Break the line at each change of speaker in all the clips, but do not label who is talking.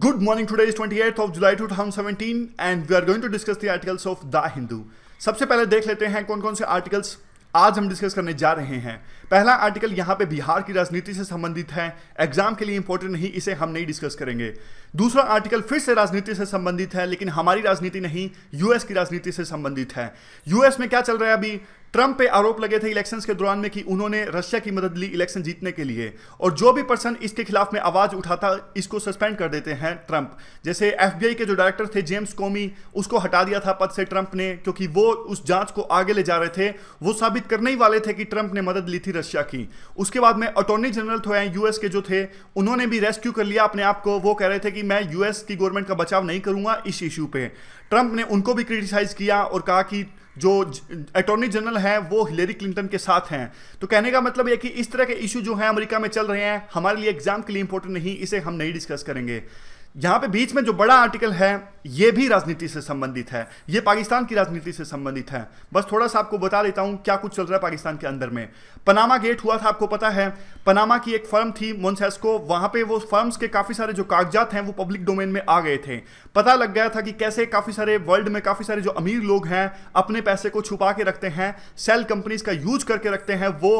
Good morning. Today is 28th of July 2017 and we are going to discuss the articles of The Hindu. सबसे पहले देख लेते हैं कौन कौन से आर्टिकल्स आज हम डिस्कस करने जा रहे हैं पहला आर्टिकल यहाँ पे बिहार की राजनीति से संबंधित है एग्जाम के लिए इंपॉर्टेंट नहीं इसे हम नहीं डिस्कस करेंगे दूसरा आर्टिकल फिर से राजनीति से संबंधित है लेकिन हमारी राजनीति नहीं यूएस की राजनीति से संबंधित है यूएस में क्या चल रहा है अभी ट्रंप पे आरोप लगे थे इलेक्शन के दौरान में कि उन्होंने रशिया की मदद ली इलेक्शन जीतने के लिए और जो भी पर्सन इसके खिलाफ में आवाज उठाता इसको सस्पेंड कर देते हैं ट्रंप जैसे एफबीआई के जो डायरेक्टर थे जेम्स कोमी उसको हटा दिया था पद से ट्रंप ने क्योंकि वो उस जांच को आगे ले जा रहे थे वो साबित करने ही वाले थे कि ट्रंप ने मदद ली थी रशिया की उसके बाद में अटोर्नी जनरल थे यूएस के जो थे उन्होंने भी रेस्क्यू कर लिया अपने आप को वो कह रहे थे कि मैं यूएस की गवर्नमेंट का बचाव नहीं करूंगा इस इश्यू पे ट्रंप ने उनको भी क्रिटिसाइज किया और कहा कि जो अटॉर्नी जनरल हैं वो हिलेरी क्लिंटन के साथ हैं तो कहने का मतलब यह कि इस तरह के इशू जो हैं अमेरिका में चल रहे हैं हमारे लिए एग्जाम के लिए इंपॉर्टेंट नहीं इसे हम नहीं डिस्कस करेंगे यहाँ पे बीच में जो बड़ा आर्टिकल है ये भी राजनीति से संबंधित है ये पाकिस्तान की राजनीति से संबंधित है बस थोड़ा सा आपको बता देता हूं क्या कुछ चल रहा है पाकिस्तान के अंदर में पनामा गेट हुआ था आपको पता है पनामा की एक फर्म थी मोनसेस्को वहां पे वो फर्म्स के काफ़ी सारे जो कागजात हैं वो पब्लिक डोमेन में आ गए थे पता लग गया था कि कैसे काफ़ी सारे वर्ल्ड में काफ़ी सारे जो अमीर लोग हैं अपने पैसे को छुपा के रखते हैं सेल कंपनीज का यूज करके रखते हैं वो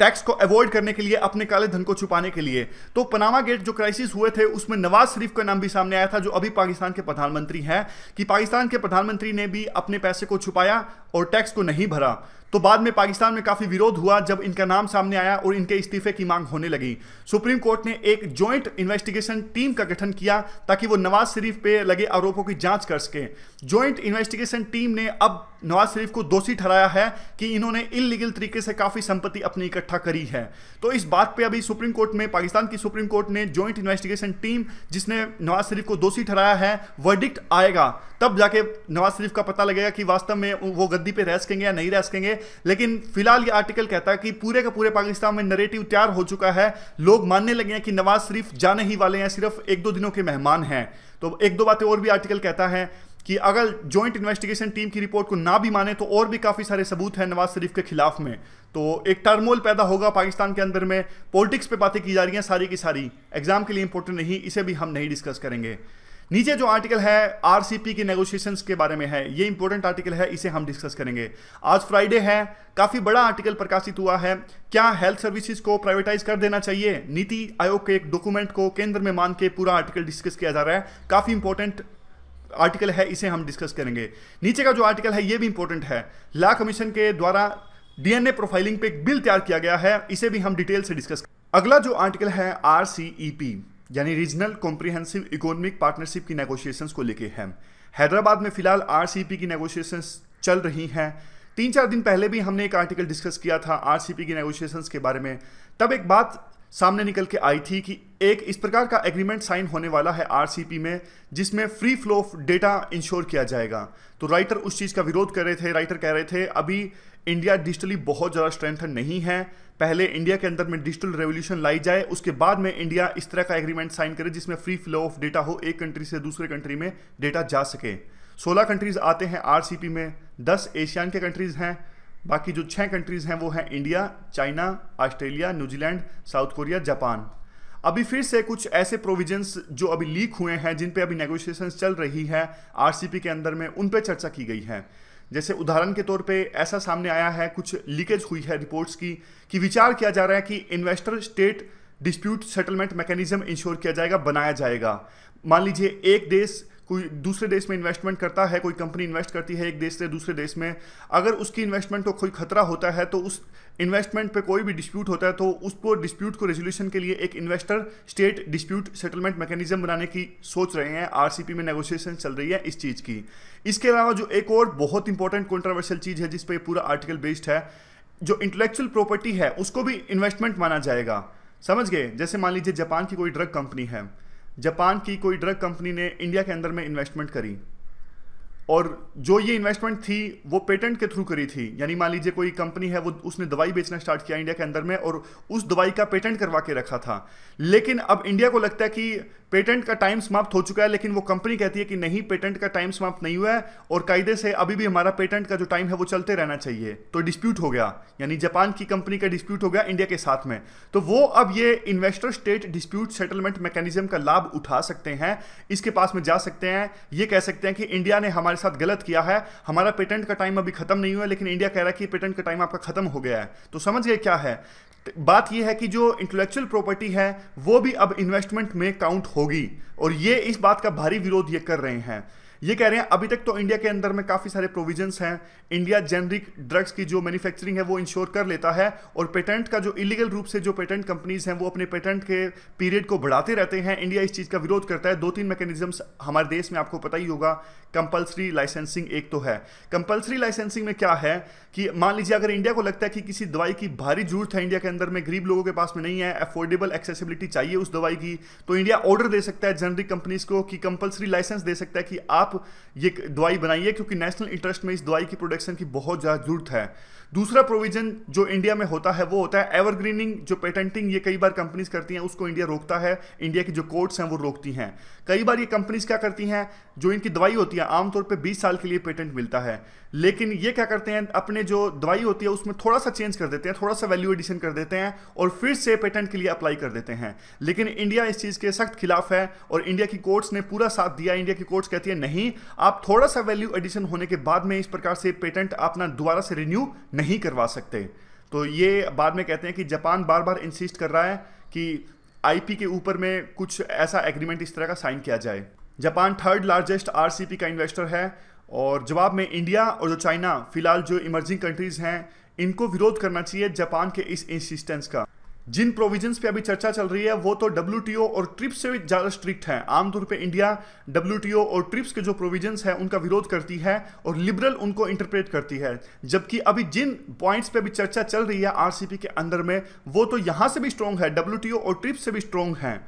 टैक्स को अवॉइड करने के लिए अपने काले धन को छुपाने के लिए तो पनामा गेट जो क्राइसिस हुए थे उसमें नवाज शरीफ का नाम भी सामने आया था जो अभी पाकिस्तान के प्रधानमंत्री हैं कि पाकिस्तान के प्रधानमंत्री ने भी अपने पैसे को छुपाया और टैक्स को नहीं भरा तो बाद में पाकिस्तान में काफ़ी विरोध हुआ जब इनका नाम सामने आया और इनके इस्तीफे की मांग होने लगी सुप्रीम कोर्ट ने एक ज्वाइंट इन्वेस्टिगेशन टीम का गठन किया ताकि वो नवाज शरीफ पे लगे आरोपों की जांच कर सके ज्वाइंट इन्वेस्टिगेशन टीम ने अब नवाज शरीफ को दोषी ठहराया है कि इन्होंने इलीगल तरीके से काफ़ी संपत्ति अपनी इकट्ठा करी है तो इस बात पर अभी सुप्रीम कोर्ट में पाकिस्तान की सुप्रीम कोर्ट ने ज्वाइंट इन्वेस्टिगेशन टीम जिसने नवाज शरीफ को दोषी ठहराया है वर्डिक्ट आएगा तब जाके नवाज शरीफ का पता लगेगा कि वास्तव में वो गद्दी पे रह सकेंगे या नहीं रह सकेंगे लेकिन फिलहाल ये आर्टिकल कहता है कि पूरे का पूरे पाकिस्तान में नरेटिव तैयार हो चुका है लोग मानने लगे हैं कि नवाज शरीफ जाने ही वाले हैं सिर्फ एक दो दिनों के मेहमान हैं तो एक दो बातें और भी आर्टिकल कहता है कि अगर जॉइंट इन्वेस्टिगेशन टीम की रिपोर्ट को ना भी माने तो और भी काफ़ी सारे सबूत हैं नवाज शरीफ के खिलाफ में तो एक टर्मोल पैदा होगा पाकिस्तान के अंदर में पॉलिटिक्स पे बातें की जा रही हैं सारी की सारी एग्जाम के लिए इंपॉर्टेंट नहीं इसे भी हम नहीं डिस्कस करेंगे नीचे जो आर्टिकल है आरसीपी के नेगोशिएशन के बारे में है ये इंपॉर्टेंट आर्टिकल है इसे हम डिस्कस करेंगे आज फ्राइडे है काफी बड़ा आर्टिकल प्रकाशित हुआ है क्या हेल्थ सर्विसेज को प्राइवेटाइज कर देना चाहिए नीति आयोग के एक डॉक्यूमेंट को केंद्र में मान के पूरा आर्टिकल डिस्कस किया जा रहा है काफी इंपॉर्टेंट आर्टिकल है इसे हम डिस्कस करेंगे नीचे का जो आर्टिकल है यह भी इंपॉर्टेंट है ला कमीशन के द्वारा डीएनए प्रोफाइलिंग पे एक बिल तैयार किया गया है इसे भी हम डिटेल से डिस्कस अगला जो आर्टिकल है आर सी ई पी यानी रीजनल कॉम्प्रिहेंसिव इकोनॉमिक पार्टनरशिप की नेगोशिएशन को लेके है हैदराबाद में फिलहाल आर की नेगोशिएशन चल रही हैं तीन चार दिन पहले भी हमने एक आर्टिकल डिस्कस किया था आरसीपी की नेगोशिएशंस के बारे में तब एक बात सामने निकल के आई थी कि एक इस प्रकार का एग्रीमेंट साइन होने वाला है आरसीपी में जिसमें free flow of data ensure किया जाएगा तो राइटर उस चीज़ का विरोध कर रहे थे राइटर कह रहे थे अभी इंडिया डिजिटली बहुत ज़्यादा स्ट्रेंथ नहीं है पहले इंडिया के अंदर में डिजिटल रेवोल्यूशन लाई जाए उसके बाद में इंडिया इस तरह का एग्रीमेंट साइन करे जिसमें फ्री फ्लो ऑफ डेटा हो एक कंट्री से दूसरे कंट्री में डेटा जा सके सोलह कंट्रीज आते हैं आरसीपी में दस एशियान के कंट्रीज हैं बाकी जो छह कंट्रीज़ हैं वो हैं India China Australia New Zealand South Korea Japan अभी फिर से कुछ ऐसे प्रोविजंस जो अभी लीक हुए हैं जिन पे अभी नेगोशिएशंस चल रही है आरसीपी के अंदर में उन पे चर्चा की गई है जैसे उदाहरण के तौर पे ऐसा सामने आया है कुछ लीकेज हुई है रिपोर्ट्स की कि विचार किया जा रहा है कि investor state dispute settlement mechanism ensure किया जाएगा बनाया जाएगा मान लीजिए एक देश कोई दूसरे देश में इन्वेस्टमेंट करता है कोई कंपनी इन्वेस्ट करती है एक देश से दूसरे देश में अगर उसकी इन्वेस्टमेंट को कोई खतरा होता है तो उस इन्वेस्टमेंट पे कोई भी डिस्प्यूट होता है तो उसको डिस्प्यूट को रेजोल्यूशन के लिए एक investor state dispute settlement mechanism बनाने की सोच रहे हैं आर में नेगोशिएशन चल रही है इस चीज़ की इसके अलावा जो एक और बहुत इंपॉर्टेंट कॉन्ट्रोवर्शियल चीज़ है जिस पर पूरा आर्टिकल बेस्ड है जो इंटेलेक्चुअल प्रॉपर्टी है उसको भी इन्वेस्टमेंट माना जाएगा समझ गए जैसे मान लीजिए जापान की कोई ड्रग कंपनी है जापान की कोई ड्रग कंपनी ने इंडिया के अंदर में इन्वेस्टमेंट करी और जो ये इन्वेस्टमेंट थी वो पेटेंट के थ्रू करी थी यानी मान लीजिए कोई कंपनी है वो उसने दवाई बेचना स्टार्ट किया इंडिया के अंदर में और उस दवाई का पेटेंट करवा के रखा था लेकिन अब इंडिया को लगता है कि पेटेंट का टाइम समाप्त हो चुका है लेकिन वो कंपनी कहती है कि नहीं पेटेंट का टाइम समाप्त नहीं हुआ है और कायदे से अभी भी हमारा पेटेंट का जो टाइम है वो चलते रहना चाहिए तो डिस्प्यूट हो गया यानी जापान की कंपनी का डिस्प्यूट हो गया इंडिया के साथ में तो वो अब ये investor state dispute settlement mechanism का लाभ उठा सकते हैं इसके पास में जा सकते हैं ये कह सकते हैं कि इंडिया ने हमारे साथ गलत किया है हमारा पेटेंट का टाइम अभी खत्म नहीं हुआ लेकिन इंडिया कह रहा है कि पेटेंट का टाइम आपका खत्म हो गया है तो समझ गए क्या है बात यह है कि जो इंटेलेक्चुअल प्रॉपर्टी है वो भी अब इन्वेस्टमेंट में काउंट होगी और ये इस बात का भारी विरोध ये कर रहे हैं ये कह रहे हैं अभी तक तो इंडिया के अंदर में काफ़ी सारे प्रोविजंस हैं इंडिया जेनरिक ड्रग्स की जो मैन्युफैक्चरिंग है वो इंश्योर कर लेता है और पेटेंट का जो इलीगल रूप से जो पेटेंट कंपनीज हैं वो अपने पेटेंट के पीरियड को बढ़ाते रहते हैं इंडिया इस चीज़ का विरोध करता है दो तीन मैकेनिज्म हमारे देश में आपको पता ही होगा कंपल्सरी लाइसेंसिंग एक तो है कंपल्सरी लाइसेंसिंग में क्या है कि मान लीजिए अगर इंडिया को लगता है कि किसी दवाई की भारी जरूरत है इंडिया के अंदर में गरीब लोगों के पास में नहीं है अफोर्डेबल एक्सेसिबिलिटी चाहिए उस दवाई की तो इंडिया ऑर्डर दे सकता है जेनरिक कंपनीज को कि कंपल्सरी लाइसेंस दे सकता है कि आप आप ये दवाई बनाइए क्योंकि नेशनल इंटरेस्ट में इस दवाई की प्रोडक्शन की बहुत ज़्यादा जरूरत है दूसरा प्रोविजन जो इंडिया में होता है वो होता है एवरग्रीनिंग जो पेटेंटिंग ये कई बार कंपनीज करती हैं उसको इंडिया रोकता है इंडिया की जो कोर्ट्स हैं वो रोकती हैं कई बार ये कंपनीज क्या करती हैं जो इनकी दवाई होती है आमतौर पे 20 साल के लिए पेटेंट मिलता है लेकिन ये क्या करते हैं अपने जो दवाई होती है उसमें थोड़ा सा चेंज कर देते हैं थोड़ा सा वैल्यू एडिशन कर देते हैं और फिर से पेटेंट के लिए अप्लाई कर देते हैं लेकिन इंडिया इस चीज़ के सख्त खिलाफ है और इंडिया की कोर्ट्स ने पूरा साथ दिया इंडिया की कोर्ट्स कहती है नहीं आप थोड़ा सा वैल्यू एडिशन होने के बाद में इस प्रकार से पेटेंट अपना दोबारा से रिन्यू नहीं करवा सकते तो ये बाद में कहते हैं कि जापान बार बार इंसिस्ट कर रहा है कि आईपी के ऊपर में कुछ ऐसा एग्रीमेंट इस तरह का साइन किया जाए जापान थर्ड लार्जेस्ट आर का इन्वेस्टर है और जवाब में इंडिया और जो चाइना फिलहाल जो इमर्जिंग कंट्रीज़ हैं इनको विरोध करना चाहिए जापान के इस इंसिस्टेंस का जिन प्रोविजंस पे अभी चर्चा चल रही है वो तो डब्ल्यू और ट्रिप्स से भी ज़्यादा स्ट्रिक्ट हैं आमतौर पे इंडिया डब्ल्यू और ट्रिप्स के जो प्रोविजंस हैं उनका विरोध करती है और लिबरल उनको इंटरप्रेट करती है जबकि अभी जिन पॉइंट्स पे अभी चर्चा चल रही है आरसीपी के अंदर में वो तो यहाँ से भी स्ट्रांग है डब्ल्यू और ट्रिप्स से भी स्ट्रॉन्ग हैं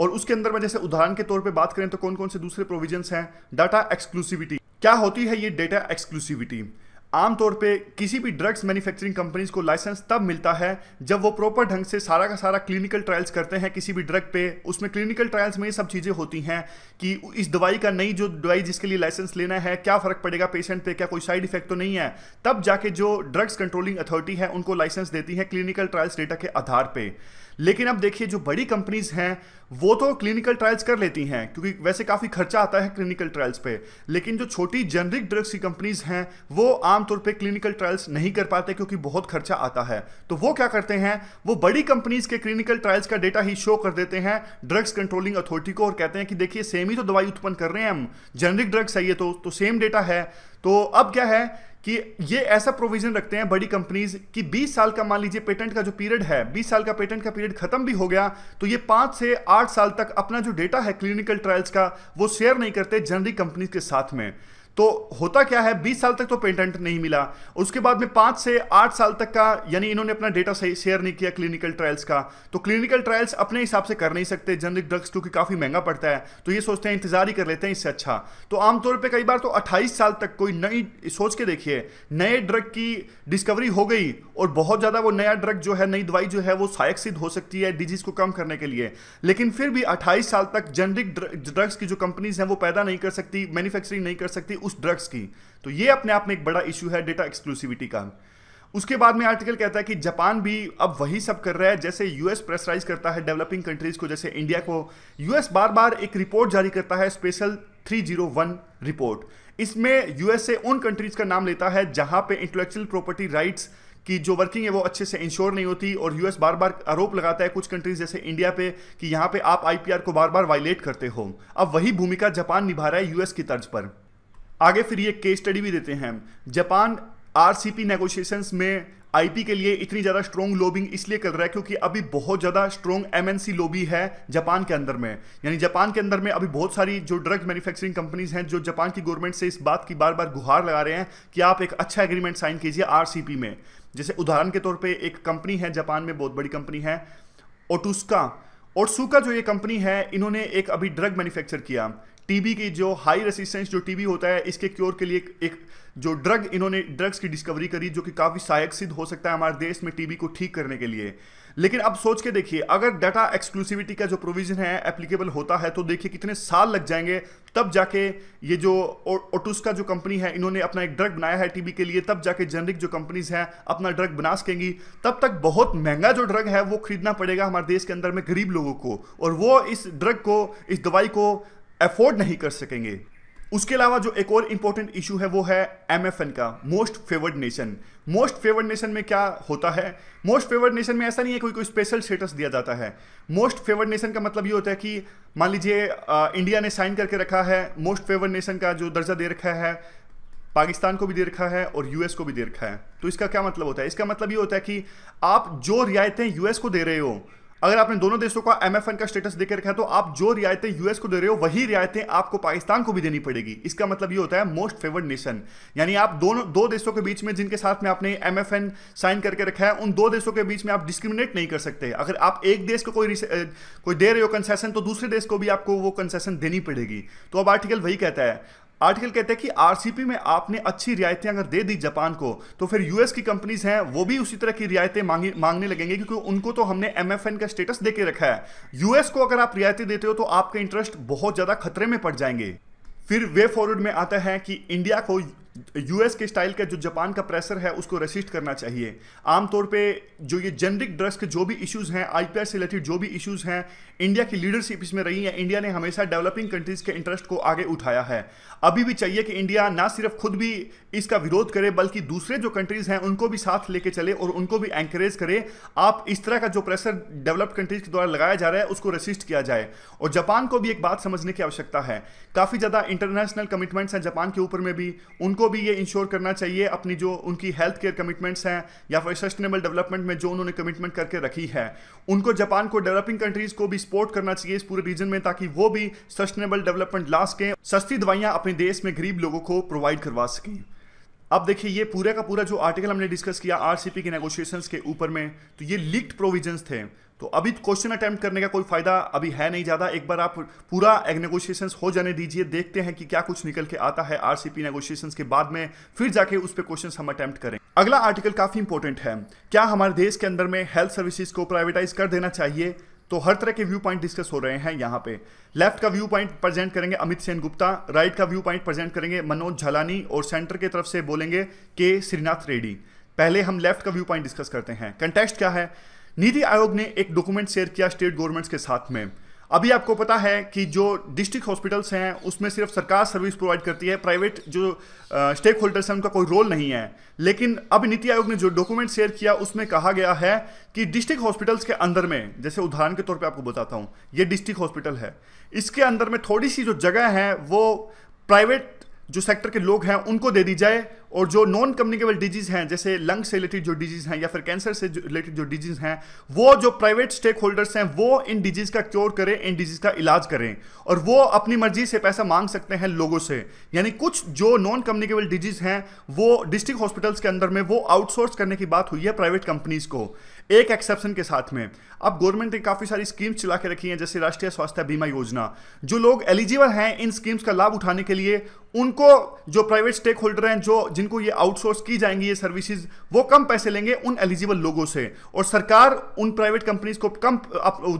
और उसके अंदर में जैसे उदाहरण के तौर पर बात करें तो कौन कौन से दूसरे प्रोविजन हैं डाटा एक्सक्लूसिविटी क्या होती है ये डेटा एक्सक्लूसिविटी आमतौर पे किसी भी ड्रग्स मैन्युफैक्चरिंग कंपनीज को लाइसेंस तब मिलता है जब वो प्रॉपर ढंग से सारा का सारा क्लिनिकल ट्रायल्स करते हैं किसी भी ड्रग पे उसमें क्लिनिकल ट्रायल्स में ये सब चीज़ें होती हैं कि इस दवाई का नई जो दवाई जिसके लिए लाइसेंस लेना है क्या फ़र्क पड़ेगा पेशेंट पे क्या कोई साइड इफेक्ट तो नहीं है तब जाके जो ड्रग्स कंट्रोलिंग अथॉरिटी है उनको लाइसेंस देती है क्लिनिकल ट्रायल्स डेटा के आधार पर लेकिन अब देखिए जो बड़ी कंपनीज हैं वो तो क्लिनिकल ट्रायल्स कर लेती हैं क्योंकि वैसे काफ़ी खर्चा आता है क्लिनिकल ट्रायल्स पे लेकिन जो छोटी जेनरिक ड्रग्स की कंपनीज हैं वो आमतौर पे क्लिनिकल ट्रायल्स नहीं कर पाते क्योंकि बहुत खर्चा आता है तो वो क्या करते हैं वो बड़ी कंपनीज के क्लिनिकल ट्रायल्स का डेटा ही शो कर देते हैं ड्रग्स कंट्रोलिंग अथॉरिटी को और कहते हैं कि देखिए सेम ही तो दवाई उत्पन्न कर रहे हैं हम जेनरिक ड्रग्स है ये तो, तो सेम डेटा है तो अब क्या है कि ये ऐसा प्रोविजन रखते हैं बड़ी कंपनीज कि 20 साल का मान लीजिए पेटेंट का जो पीरियड है 20 साल का पेटेंट का पीरियड खत्म भी हो गया तो ये पांच से आठ साल तक अपना जो डेटा है क्लिनिकल ट्रायल्स का वो शेयर नहीं करते जनरिक कंपनीज के साथ में तो होता क्या है 20 साल तक तो पेटेंट नहीं मिला उसके बाद में पांच से आठ साल तक का यानी इन्होंने अपना डेटा शेयर नहीं किया क्लिनिकल ट्रायल्स का तो क्लिनिकल ट्रायल्स अपने हिसाब से कर नहीं सकते जेनरिक ड्रग्स क्योंकि काफ़ी महंगा पड़ता है तो ये सोचते हैं इंतजार ही कर लेते हैं इससे अच्छा तो आमतौर पर कई बार तो अट्ठाईस साल तक कोई नई सोच के देखिए नए ड्रग की डिस्कवरी हो गई और बहुत ज़्यादा वो नया ड्रग जो है नई दवाई जो है वो सहायक सिद्ध हो सकती है डिजीज़ को कम करने के लिए लेकिन फिर भी अट्ठाईस साल तक जेनरिक ड्रग्स की जो कंपनीज हैं वो पैदा नहीं कर सकती मैन्युफैक्चरिंग नहीं कर सकती उस ड्रग्स की तो ये अपने आप में एक बड़ा इशू है डेटा एक्सक्लूसिविटी का उसके बाद में आर्टिकल कहता है कि जापान भी अब वही सब कर रहा है जैसे यूएस प्रेसराइज करता है डेवलपिंग कंट्रीज को जैसे इंडिया को यूएस बार बार एक रिपोर्ट जारी करता है स्पेशल 301 रिपोर्ट इसमें यूएसए उन कंट्रीज का नाम लेता है जहां पे इंटेलेक्चुअल प्रॉपर्टी राइट्स कि जो वर्किंग है वो अच्छे से इंश्योर नहीं होती और यूएस बार बार आरोप लगाता है कुछ कंट्रीज जैसे इंडिया पे कि यहाँ पे आप आईपीआर को बार बार वायलेट करते हो अब वही भूमिका जापान निभा रहा है यूएस की तर्ज पर आगे फिर ये केस स्टडी भी देते हैं जापान आरसीपी नेगोशिएशंस में आईपी के लिए इतनी ज़्यादा स्ट्रॉन्ग लोबिंग इसलिए कर रहा है क्योंकि अभी बहुत ज़्यादा स्ट्रॉन्ग एमएनसी लोबी है जापान के अंदर में यानी जापान के अंदर में अभी बहुत सारी जो ड्रग मैन्युफैक्चरिंग कंपनीज हैं जो जापान की गवर्नमेंट से इस बात की बार बार गुहार लगा रहे हैं कि आप एक अच्छा एग्रीमेंट साइन कीजिए आर में जैसे उदाहरण के तौर पर एक कंपनी है जापान में बहुत बड़ी कंपनी है ओटुस्का ओटसुका जो ये कंपनी है इन्होंने एक अभी ड्रग मैन्युफैक्चर किया टीबी की जो हाई रेसिस्टेंस जो टीबी होता है इसके क्योर के लिए एक, जो ड्रग इन्होंने ड्रग्स की डिस्कवरी करी जो कि काफ़ी सहायक सिद्ध हो सकता है हमारे देश में टीबी को ठीक करने के लिए लेकिन अब सोच के देखिए अगर डाटा एक्सक्लूसिविटी का जो प्रोविज़न है एप्लीकेबल होता है तो देखिए कितने साल लग जाएंगे तब जाके ये जो का जो कंपनी है इन्होंने अपना एक ड्रग बनाया है टीबी के लिए तब जाके जेनरिक जो कंपनीज हैं अपना ड्रग बना सकेंगी तब तक बहुत महंगा जो ड्रग है वो खरीदना पड़ेगा हमारे देश के अंदर में गरीब लोगों को और वो इस ड्रग को इस दवाई को अफोर्ड नहीं कर सकेंगे उसके अलावा जो एक और इंपॉर्टेंट इशू है वो है एम का most favoured nation most favoured nation में क्या होता है मोस्ट फेवर्ड नेशन में ऐसा नहीं है कोई कोई स्पेशल स्टेटस दिया जाता है मोस्ट फेवर्ड नेशन का मतलब ये होता है कि मान लीजिए इंडिया ने साइन करके रखा है मोस्ट फेवर्ड नेशन का जो दर्जा दे रखा है पाकिस्तान को भी दे रखा है और यूएस को भी दे रखा है तो इसका क्या मतलब होता है इसका मतलब ये होता है कि आप जो रियायतें यूएस को दे रहे हो अगर आपने दोनों देशों का एमएफएन का स्टेटस देकर रखा है तो आप जो रियायतें यूएस को दे रहे हो वही रियायतें आपको पाकिस्तान को भी देनी पड़ेगी इसका मतलब ये होता है मोस्ट फेवर्ड नेशन यानी आप दोनों दो देशों के बीच में जिनके साथ में आपने एमएफएन साइन करके रखा है उन दो देशों के बीच में आप डिस्क्रिमिनेट नहीं कर सकते अगर आप एक देश को कोई कोई दे रहे हो कंसेशन तो दूसरे देश को भी आपको वो कंसेशन देनी पड़ेगी तो अब आर्टिकल वही कहता है आर्टिकल कहते हैं कि आरसीपी में आपने अच्छी रियायतें अगर दे दी जापान को तो फिर यूएस की कंपनीज हैं वो भी उसी तरह की रियायतें मांगने लगेंगे क्योंकि उनको तो हमने एमएफएन का स्टेटस दे के रखा है यूएस को अगर आप रियायतें देते हो तो आपके इंटरेस्ट बहुत ज़्यादा खतरे में पड़ जाएंगे फिर वे फॉरवर्ड में आता है कि इंडिया को यूएस के स्टाइल का जो जापान का प्रेशर है उसको रेसिस्ट करना चाहिए आमतौर पे जो ये जेनरिक ड्रग्स के जो भी इश्यूज हैं आईपीआर से रिलेटेड जो भी इश्यूज हैं इंडिया की लीडरशिप इसमें रही है इंडिया ने हमेशा डेवलपिंग कंट्रीज के इंटरेस्ट को आगे उठाया है अभी भी चाहिए कि इंडिया ना सिर्फ खुद भी इसका विरोध करे बल्कि दूसरे जो कंट्रीज हैं उनको भी साथ लेके चले और उनको भी एंकरेज करे आप इस तरह का जो प्रेशर डेवलप्ड कंट्रीज के द्वारा लगाया जा रहा है उसको रेसिस्ट किया जाए और जापान को भी एक बात समझने की आवश्यकता है काफ़ी ज़्यादा इंटरनेशनल कमिटमेंट्स हैं जापान के ऊपर में भी उनको भी ये इंश्योर करना चाहिए अपनी जो उनकी हेल्थ केयर कमिटमेंट्स हैं या फिर सस्टेनेबल डेवलपमेंट में जो उन्होंने कमिटमेंट करके रखी है उनको जापान को डेवलपिंग कंट्रीज को भी सपोर्ट करना चाहिए इस पूरे रीजन में ताकि वो भी सस्टेनेबल डेवलपमेंट ला सकें सस्ती दवाइयाँ अपने देश में गरीब लोगों को प्रोवाइड करवा सकें अब देखिए ये पूरे का पूरा जो आर्टिकल हमने डिस्कस किया आरसीपी के नेगोशिएशन के ऊपर में तो ये लीक्ड प्रोविजन थे तो अभी क्वेश्चन अटैम्प्ट करने का कोई फायदा अभी है नहीं ज़्यादा एक बार आप पूरा नेगोशिएशन हो जाने दीजिए देखते हैं कि क्या कुछ निकल के आता है आरसीपी नेगोशिएशंस के बाद में फिर जाके उस पर क्वेश्चन हम अटैम्प्ट करें अगला आर्टिकल काफ़ी इंपॉर्टेंट है क्या हमारे देश के अंदर में हेल्थ सर्विसेज को प्राइवेटाइज कर देना चाहिए तो हर तरह के व्यू पॉइंट डिस्कस हो रहे हैं यहां पे लेफ्ट का व्यू पॉइंट प्रेजेंट करेंगे अमित सेन गुप्ता राइट का व्यू पॉइंट प्रेजेंट करेंगे मनोज झलानी और सेंटर की तरफ से बोलेंगे के श्रीनाथ रेड्डी पहले हम लेफ्ट का व्यू पॉइंट डिस्कस करते हैं कंटेस्ट क्या है नीति आयोग ने एक डॉक्यूमेंट शेयर किया स्टेट गवर्नमेंट्स के साथ में अभी आपको पता है कि जो डिस्ट्रिक्ट हॉस्पिटल्स हैं उसमें सिर्फ सरकार सर्विस प्रोवाइड करती है प्राइवेट जो स्टेक होल्डर्स हैं उनका कोई रोल नहीं है लेकिन अब नीति आयोग ने जो डॉक्यूमेंट शेयर किया उसमें कहा गया है कि डिस्ट्रिक्ट हॉस्पिटल्स के अंदर में जैसे उदाहरण के तौर पर आपको बताता हूँ ये डिस्ट्रिक्ट हॉस्पिटल है इसके अंदर में थोड़ी सी जो जगह है वो प्राइवेट जो सेक्टर के लोग हैं उनको दे दी जाए और जो नॉन कम्युनिकेबल डिजीज हैं जैसे लंग से रिलेटेड जो डिजीज हैं या फिर कैंसर से रिलेटेड जो डिजीज हैं वो जो प्राइवेट स्टेक होल्डर्स हैं वो इन डिजीज का क्योर करें इन डिजीज का इलाज करें और वो अपनी मर्जी से पैसा मांग सकते हैं लोगों से यानी कुछ जो नॉन कम्युनिकेबल डिजीज हैं वो डिस्ट्रिक्ट हॉस्पिटल्स के अंदर में वो आउटसोर्स करने की बात हुई है प्राइवेट कंपनीज को एक एक्सेप्शन के साथ में अब गवर्नमेंट ने काफ़ी सारी स्कीम्स चला के रखी हैं जैसे राष्ट्रीय स्वास्थ्य बीमा योजना जो लोग एलिजिबल हैं इन स्कीम्स का लाभ उठाने के लिए उनको जो प्राइवेट स्टेक होल्डर हैं जो जिनको ये आउटसोर्स की जाएंगी ये सर्विसेज वो कम पैसे लेंगे उन एलिजिबल लोगों से और सरकार उन प्राइवेट कंपनीज को कम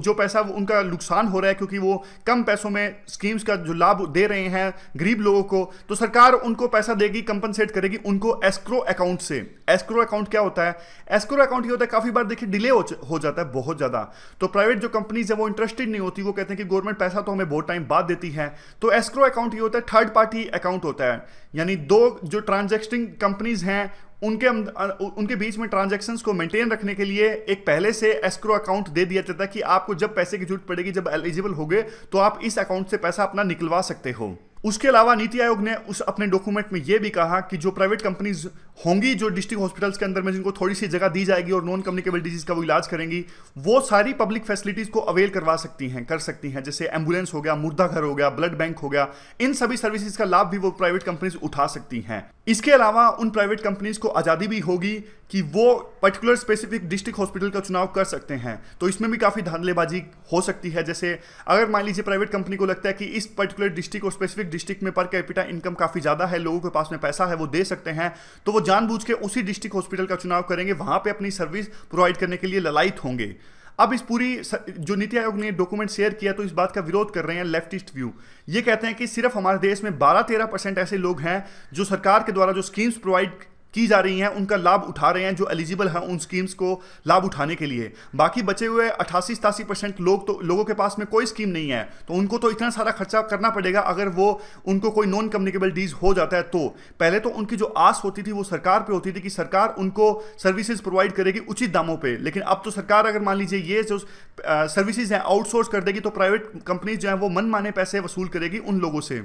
जो पैसा उनका नुकसान हो रहा है क्योंकि वो कम पैसों में स्कीम्स का जो लाभ दे रहे हैं गरीब लोगों को तो सरकार उनको पैसा देगी कंपनसेट करेगी उनको एस्क्रो अकाउंट से एस्क्रो अकाउंट क्या होता है एस्क्रो अकाउंट ये होता है काफ़ी बार देखिए डिले हो जाता है बहुत ज़्यादा तो प्राइवेट जो कंपनीज है वो इंटरेस्टेड नहीं होती वो कहते हैं कि गवर्नमेंट पैसा तो हमें बहुत टाइम बाद देती है तो एस्क्रो अकाउंट ये होता है थर्ड पार्टी अकाउंट होता है यानी दो जो ट्रांजेक्शन टेक्सटिंग कंपनीज हैं उनके उनके बीच में ट्रांजैक्शंस को मेंटेन रखने के लिए एक पहले से एस्क्रो अकाउंट दे दिया जाता है कि आपको जब पैसे की जरूरत पड़ेगी जब एलिजिबल गए तो आप इस अकाउंट से पैसा अपना निकलवा सकते हो उसके अलावा नीति आयोग ने उस अपने डॉक्यूमेंट में यह भी कहा कि जो प्राइवेट कंपनीज होंगी जो डिस्ट्रिक्ट हॉस्पिटल्स के अंदर में जिनको थोड़ी सी जगह दी जाएगी और नॉन कम्युनिकेबल डिजीज का वो इलाज करेंगी वो सारी पब्लिक फैसिलिटीज़ को अवेल करवा सकती हैं कर सकती हैं जैसे एम्बुलेंस हो गया मुर्दा घर हो गया ब्लड बैंक हो गया इन सभी सर्विसेज का लाभ भी वो प्राइवेट कंपनीज उठा सकती हैं इसके अलावा उन प्राइवेट कंपनीज को आज़ादी भी होगी कि वो पर्टिकुलर स्पेसिफिक डिस्ट्रिक्ट हॉस्पिटल का चुनाव कर सकते हैं तो इसमें भी काफ़ी धांधलेबाजी हो सकती है जैसे अगर मान लीजिए प्राइवेट कंपनी को लगता है कि इस पर्टिकुलर डिस्ट्रिक्ट और स्पेसिफिक डिस्ट्रिक्ट में पर कैपिटा इनकम काफ़ी ज़्यादा है लोगों के पास में पैसा है वो दे सकते हैं तो वो जानबूझ के उसी डिस्ट्रिक्ट हॉस्पिटल का चुनाव करेंगे वहां पे अपनी सर्विस प्रोवाइड करने के लिए ललायत होंगे अब इस पूरी जो नीति आयोग ने डॉक्यूमेंट शेयर किया तो इस बात का विरोध कर रहे हैं लेफ्टिस्ट व्यू ये कहते हैं कि सिर्फ हमारे देश में 12-13 परसेंट ऐसे लोग हैं जो सरकार के द्वारा जो स्कीम्स प्रोवाइड की जा रही हैं उनका लाभ उठा रहे हैं जो एलिजिबल हैं उन स्कीम्स को लाभ उठाने के लिए बाकी बचे हुए अठासी सतासी परसेंट लोग तो लोगों के पास में कोई स्कीम नहीं है तो उनको तो इतना सारा खर्चा करना पड़ेगा अगर वो उनको कोई नॉन कम्युनिकेबल डीज हो जाता है तो पहले तो उनकी जो आस होती थी वो सरकार पर होती थी कि सरकार उनको सर्विसेज प्रोवाइड करेगी उचित दामों पर लेकिन अब तो सरकार अगर मान लीजिए ये जो सर्विसेज हैं आउटसोर्स कर देगी तो प्राइवेट कंपनीज जो है वो माने पैसे वसूल करेगी उन लोगों से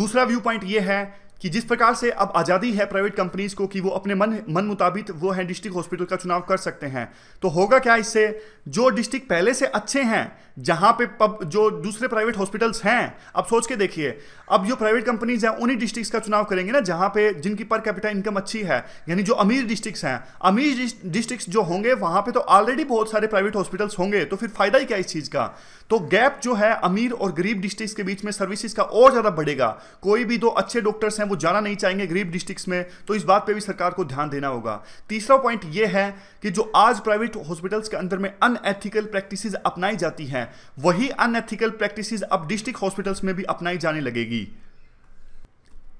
दूसरा व्यू पॉइंट ये है कि जिस प्रकार से अब आज़ादी है प्राइवेट कंपनीज को कि वो अपने मन मन मुताबिक वो हैं डिस्ट्रिक्ट हॉस्पिटल का चुनाव कर सकते हैं तो होगा क्या इससे जो डिस्ट्रिक्ट पहले से अच्छे हैं जहाँ पे पब जो दूसरे प्राइवेट हॉस्पिटल्स हैं अब सोच के देखिए अब जो प्राइवेट कंपनीज हैं उन्हीं डिस्ट्रिक्ट का चुनाव करेंगे ना जहाँ पे जिनकी पर कैपिटा इनकम अच्छी है यानी जो अमीर डिस्ट्रिक्ट हैं अमीर डिस्ट्रिक्ट जो होंगे वहाँ पर तो ऑलरेडी बहुत सारे प्राइवेट हॉस्पिटल्स होंगे तो फिर फायदा ही क्या इस चीज़ का तो गैप जो है अमीर और गरीब डिस्ट्रिक्ट के बीच में सर्विसेज का और ज़्यादा बढ़ेगा कोई भी दो अच्छे डॉक्टर्स हैं वो जाना नहीं चाहेंगे गरीब डिस्ट्रिक्ट में तो इस बात पर भी सरकार को ध्यान देना होगा तीसरा पॉइंट यह है कि जो आज प्राइवेट हॉस्पिटल्स के अंदर में अनएथिकल प्रैक्टिस अपनाई जाती हैं वही अनएथिकल प्रैक्टिस अब डिस्ट्रिक्ट हॉस्पिटल्स में भी अपनाई जाने लगेगी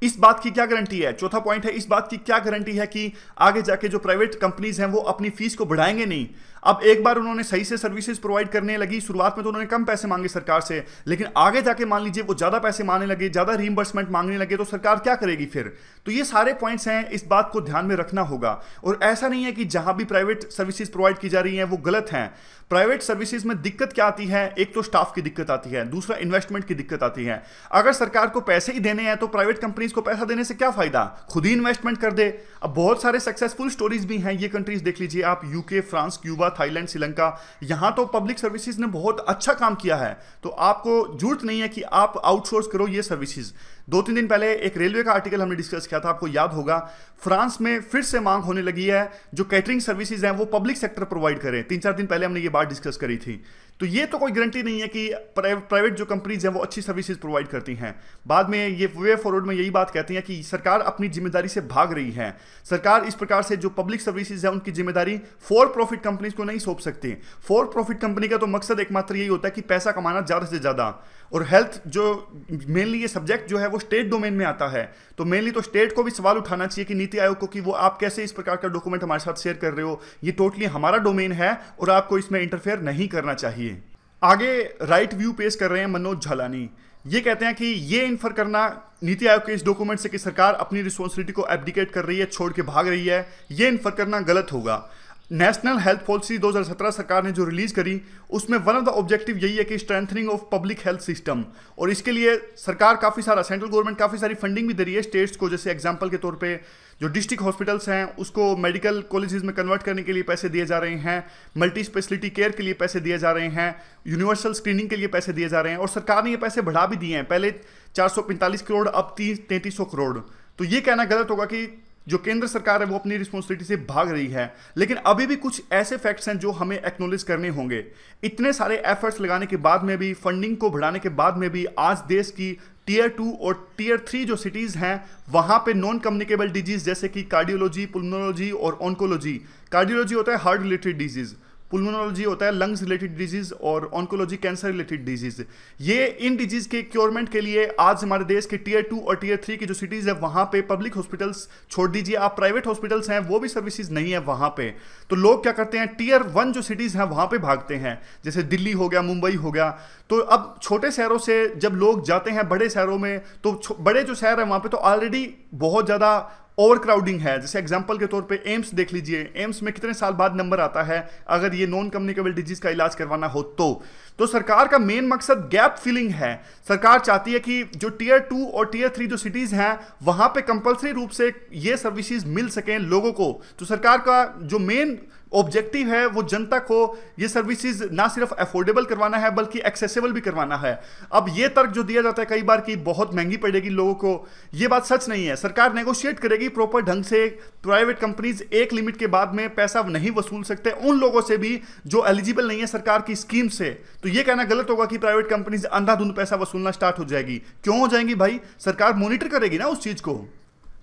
इस बात की क्या गारंटी है चौथा पॉइंट है इस बात की क्या गारंटी है कि आगे जाके जो प्राइवेट कंपनीज हैं वो अपनी फीस को बढ़ाएंगे नहीं अब एक बार उन्होंने सही से सर्विसेज प्रोवाइड करने लगी शुरुआत में तो उन्होंने कम पैसे मांगे सरकार से लेकिन आगे जाके मान लीजिए वो ज़्यादा पैसे मांगने लगे ज़्यादा रिइंबर्समेंट मांगने लगे तो सरकार क्या करेगी फिर तो ये सारे पॉइंट्स हैं इस बात को ध्यान में रखना होगा और ऐसा नहीं है कि जहां भी प्राइवेट सर्विसेज प्रोवाइड की जा रही हैं वो गलत हैं प्राइवेट सर्विसेज में दिक्कत क्या आती है एक तो स्टाफ की दिक्कत आती है दूसरा इन्वेस्टमेंट की दिक्कत आती है अगर सरकार को पैसे ही देने हैं तो प्राइवेट कंपनीज को पैसा देने से क्या फायदा खुद ही इन्वेस्टमेंट कर दे अब बहुत सारे सक्सेसफुल स्टोरीज भी हैं ये कंट्रीज देख लीजिए आप UK France Cuba Thailand Sri Lanka यहां तो पब्लिक सर्विसेज ने बहुत अच्छा काम किया है तो आपको जरूरत नहीं है कि आप आउटसोर्स करो ये सर्विसेज दो तीन दिन पहले एक रेलवे का आर्टिकल हमने डिस्कस किया था आपको याद होगा फ्रांस में फिर से मांग होने लगी है जो कैटरिंग सर्विसेज हैं वो पब्लिक सेक्टर प्रोवाइड करें तीन चार दिन पहले हमने ये बात डिस्कस करी थी तो ये तो कोई गारंटी नहीं है कि प्राइवेट जो कंपनीज हैं वो अच्छी सर्विसेज प्रोवाइड करती हैं बाद में ये वे फॉरवर्ड में यही बात कहती हैं कि सरकार अपनी जिम्मेदारी से भाग रही है सरकार इस प्रकार से जो पब्लिक सर्विसेज है उनकी जिम्मेदारी फॉर प्रॉफिट कंपनीज को नहीं सौंप सकती फॉर प्रॉफिट कंपनी का तो मकसद एकमात्र यही होता है कि पैसा कमाना ज़्यादा से ज़्यादा और हेल्थ जो मेनली ये सब्जेक्ट जो है वो स्टेट डोमेन में आता है तो मेनली तो स्टेट को भी सवाल उठाना चाहिए कि नीति आयोग को कि वो आप कैसे इस प्रकार का डॉक्यूमेंट हमारे साथ शेयर कर रहे हो ये टोटली हमारा डोमेन है और आपको इसमें इंटरफेयर नहीं करना चाहिए आगे राइट व्यू पेश कर रहे हैं मनोज झालानी ये कहते हैं कि ये इन्फर करना नीति आयोग के इस डॉक्यूमेंट से कि सरकार अपनी रिस्पॉन्सिबिलिटी को एबडिकेट कर रही है छोड़ के भाग रही है ये इन्फर करना गलत होगा नेशनल हेल्थ पॉलिसी 2017 सरकार ने जो रिलीज करी उसमें वन ऑफ द ऑब्जेक्टिव यही है कि strengthening of public health system और इसके लिए सरकार काफ़ी सारा सेंट्रल गवर्नमेंट काफ़ी सारी फंडिंग भी दे रही है स्टेट्स को जैसे एग्जाम्पल के तौर पे जो डिस्ट्रिक्ट हॉस्पिटल्स हैं उसको मेडिकल कॉलेजेस में कन्वर्ट करने के लिए पैसे दिए जा रहे हैं मल्टी स्पेशलिटी केयर के लिए पैसे दिए जा रहे हैं यूनिवर्सल स्क्रीनिंग के लिए पैसे दिए जा रहे हैं और सरकार ने ये पैसे बढ़ा भी दिए हैं पहले चार करोड़ अब तीन तैंतीस करोड़ तो ये कहना गलत होगा कि जो केंद्र सरकार है वो अपनी रिस्पॉन्सिबिलिटी से भाग रही है लेकिन अभी भी कुछ ऐसे फैक्ट्स हैं जो हमें एक्नोलेज करने होंगे इतने सारे एफर्ट्स लगाने के बाद में भी फंडिंग को बढ़ाने के बाद में भी आज देश की टीयर टू और टीयर थ्री जो सिटीज़ हैं वहां पे नॉन कम्युनिकेबल डिजीज़ जैसे कि कार्डियोलॉजी पुलमोलॉजी और ऑनकोलॉजी कार्डियोलॉजी होता है हार्ट रिलेटेड डिजीज़ पुलमोनोलॉजी होता है लंग्स रिलेटेड डिजीज और ऑनकोलॉजी कैंसर रिलेटेड डिजीज ये इन डिजीज के क्योरमेंट के लिए आज हमारे देश के टीयर टू और टीयर थ्री की जो सिटीज है वहां पे पब्लिक हॉस्पिटल्स छोड़ दीजिए आप प्राइवेट हॉस्पिटल्स हैं वो भी सर्विसेज नहीं है वहां पे तो लोग क्या करते हैं टीयर वन जो सिटीज हैं वहां पे भागते हैं जैसे दिल्ली हो गया मुंबई हो गया तो अब छोटे शहरों से जब लोग जाते हैं बड़े शहरों में तो बड़े जो शहर है वहां पर तो ऑलरेडी बहुत ज़्यादा ओवरक्राउडिंग है जैसे एग्जाम्पल के तौर पे एम्स देख लीजिए एम्स में कितने साल बाद नंबर आता है अगर ये नॉन कम्युनिकेबल डिजीज का इलाज करवाना हो तो तो सरकार का मेन मकसद गैप फिलिंग है सरकार चाहती है कि जो टीयर टू और टीयर थ्री जो सिटीज़ हैं वहां पे कंपलसरी रूप से ये सर्विसेज मिल सकें लोगों को तो सरकार का जो मेन ऑब्जेक्टिव है वो जनता को ये सर्विसेज ना सिर्फ अफोर्डेबल करवाना है बल्कि एक्सेसिबल भी करवाना है अब ये तर्क जो दिया जाता है कई बार कि बहुत महंगी पड़ेगी लोगों को ये बात सच नहीं है सरकार नेगोशिएट करेगी प्रॉपर ढंग से प्राइवेट कंपनीज एक लिमिट के बाद में पैसा नहीं वसूल सकते उन लोगों से भी जो एलिजिबल नहीं है सरकार की स्कीम से तो ये कहना गलत होगा कि प्राइवेट कंपनीज अंधाधुंध पैसा वसूलना स्टार्ट हो जाएगी क्यों हो जाएंगी भाई सरकार मॉनिटर करेगी ना उस चीज़ को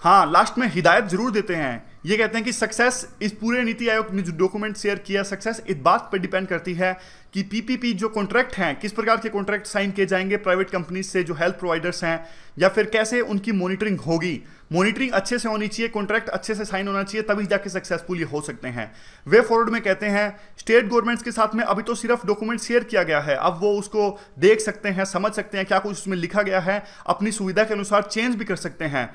हाँ लास्ट में हिदायत जरूर देते हैं ये कहते हैं कि सक्सेस इस पूरे नीति आयोग ने जो डॉक्यूमेंट शेयर किया सक्सेस इस बात पर डिपेंड करती है कि पीपीपी जो कॉन्ट्रैक्ट हैं किस प्रकार के कॉन्ट्रैक्ट साइन किए जाएंगे प्राइवेट कंपनीज से जो हेल्थ प्रोवाइडर्स हैं या फिर कैसे उनकी मॉनिटरिंग होगी मॉनिटरिंग अच्छे से होनी चाहिए कॉन्ट्रैक्ट अच्छे से साइन होना चाहिए तभी जाके सक्सेसफुल ये हो सकते हैं वे फॉरवर्ड में कहते हैं स्टेट गवर्नमेंट्स के साथ में अभी तो सिर्फ डॉक्यूमेंट शेयर किया गया है अब वो उसको देख सकते हैं समझ सकते हैं क्या कुछ उसमें लिखा गया है अपनी सुविधा के अनुसार चेंज भी कर सकते हैं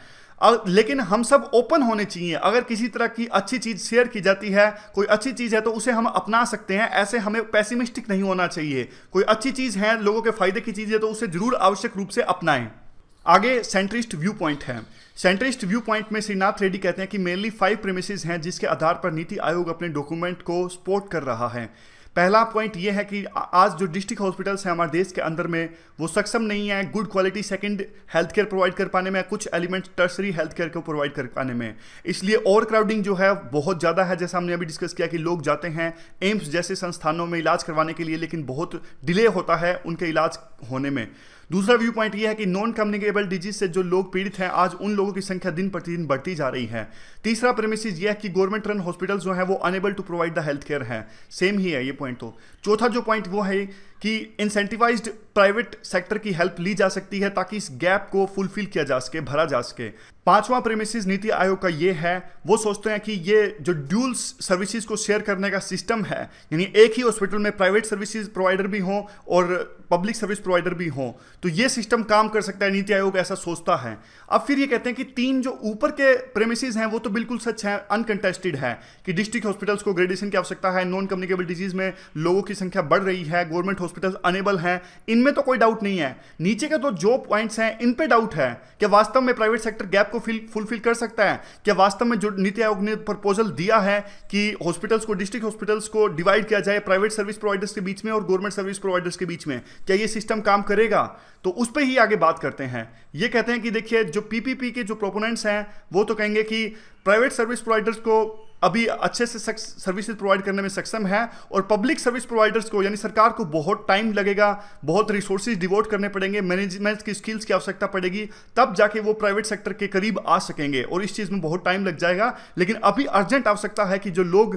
और लेकिन हम सब ओपन होने चाहिए अगर किसी तरह की अच्छी चीज़ शेयर की जाती है कोई अच्छी चीज़ है तो उसे हम अपना सकते हैं ऐसे हमें पैसिमिस्टिक नहीं होना चाहिए कोई अच्छी चीज़ है लोगों के फायदे की चीज़ है तो उसे जरूर आवश्यक रूप से अपनाएं आगे सेंट्रिस्ट व्यू पॉइंट है सेंट्रिस्ट व्यू पॉइंट में श्रीनाथ रेड्डी कहते हैं कि मेनली फाइव प्रेमिस हैं जिसके आधार पर नीति आयोग अपने डॉक्यूमेंट को सपोर्ट कर रहा है पहला पॉइंट ये है कि आज जो डिस्ट्रिक्ट हॉस्पिटल्स हैं हमारे देश के अंदर में वो सक्षम नहीं है good quality second health care provide कर पाने में कुछ एलिमेंट टर्सरी हेल्थ केयर को प्रोवाइड कर पाने में इसलिए ओवर क्राउडिंग जो है बहुत ज़्यादा है जैसे हमने अभी डिस्कस किया कि लोग जाते हैं एम्स जैसे संस्थानों में इलाज करवाने के लिए लेकिन बहुत डिले होता है उनके इलाज होने में दूसरा व्यू पॉइंट यह है कि नॉन कम्युनिकेबल डिजीज से जो लोग पीड़ित हैं आज उन लोगों की संख्या दिन प्रतिदिन बढ़ती जा रही है तीसरा प्रेमिस यह है कि गवर्नमेंट रन हॉस्पिटल जो है वो enable to provide the health care है सेम ही है ये पॉइंट तो चौथा जो पॉइंट वो है कि इंसेंटिवाइज्ड प्राइवेट सेक्टर की हेल्प ली जा सकती है ताकि इस गैप को फुलफिल किया जा सके भरा जा सके पांचवा प्रेमिसिस नीति आयोग का ये है वो सोचते हैं कि ये जो ड्यूल सर्विसेज को शेयर करने का सिस्टम है यानी एक ही हॉस्पिटल में प्राइवेट सर्विसेज प्रोवाइडर भी हों और पब्लिक सर्विस प्रोवाइडर भी हों तो ये सिस्टम काम कर सकता है नीति आयोग ऐसा सोचता है अब फिर ये कहते हैं कि तीन जो ऊपर के प्रेमिसिस हैं वो तो बिल्कुल सच है अनकंटेस्टेड है कि डिस्ट्रिक्ट हॉस्पिटल्स को ग्रेडेशन की आवश्यकता है नॉन कम्युनिकेबल डिजीज में लोगों की संख्या बढ़ रही है गवर्नमेंट हॉस्पिटल्स अनेबल हैं इनमें तो कोई डाउट नहीं है नीचे के तो जो पॉइंट्स हैं इन पे डाउट है कि वास्तव में प्राइवेट सेक्टर गैप को फुलफिल कर सकता है क्या वास्तव में जो नीति आयोग ने प्रपोजल दिया है कि हॉस्पिटल्स को डिस्ट्रिक्ट हॉस्पिटल्स को डिवाइड किया जाए प्राइवेट सर्विस प्रोवाइडर्स के बीच में और गवर्नमेंट सर्विस प्रोवाइडर्स के बीच में क्या ये सिस्टम काम करेगा तो उस पर ही आगे बात करते हैं ये कहते हैं कि देखिए जो पीपीपी के जो प्रोपोनेंट्स हैं वो तो कहेंगे कि प्राइवेट सर्विस प्रोवाइडर्स को अभी अच्छे से सर्विसेज प्रोवाइड करने में सक्षम है और पब्लिक सर्विस प्रोवाइडर्स को यानी सरकार को बहुत टाइम लगेगा बहुत रिसोर्सेज डिवोट करने पड़ेंगे मैनेजमेंट की स्किल्स की आवश्यकता पड़ेगी तब जाके वो प्राइवेट सेक्टर के करीब आ सकेंगे और इस चीज़ में बहुत टाइम लग जाएगा लेकिन अभी अर्जेंट आवश्यकता है कि जो लोग